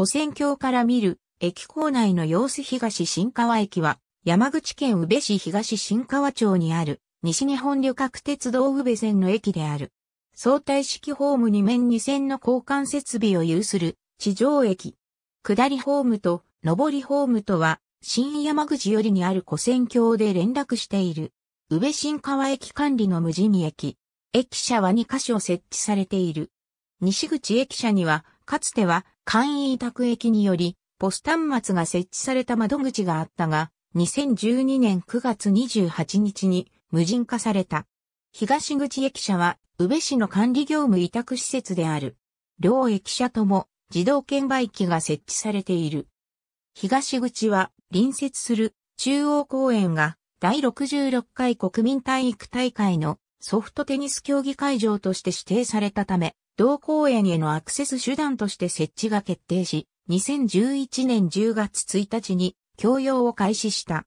古戦橋から見る駅構内の様子東新川駅は山口県宇部市東新川町にある西日本旅客鉄道宇部線の駅である。相対式ホーム2面2線の交換設備を有する地上駅。下りホームと上りホームとは新山口よりにある古戦橋で連絡している。宇部新川駅管理の無人駅。駅舎は2カ所設置されている。西口駅舎には、かつては簡易委託駅により、ポス端末が設置された窓口があったが、2012年9月28日に無人化された。東口駅舎は、宇部市の管理業務委託施設である。両駅舎とも自動券売機が設置されている。東口は隣接する中央公園が第66回国民体育大会のソフトテニス競技会場として指定されたため、同公園へのアクセス手段として設置が決定し、2011年10月1日に供用を開始した。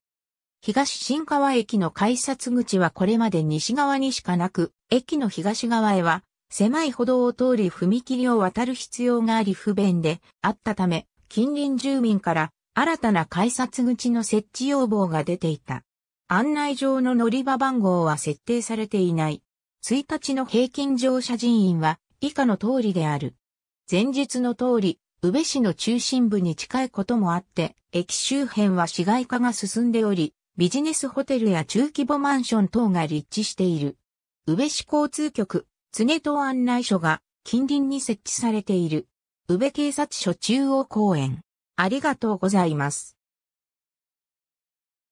東新川駅の改札口はこれまで西側にしかなく、駅の東側へは狭い歩道を通り踏切を渡る必要があり不便であったため、近隣住民から新たな改札口の設置要望が出ていた。案内上の乗り場番号は設定されていない。1日の平均乗車人員は以下の通りである。前述の通り、宇部市の中心部に近いこともあって、駅周辺は市街化が進んでおり、ビジネスホテルや中規模マンション等が立地している。宇部市交通局、常東案内所が近隣に設置されている。宇部警察署中央公園。ありがとうございます。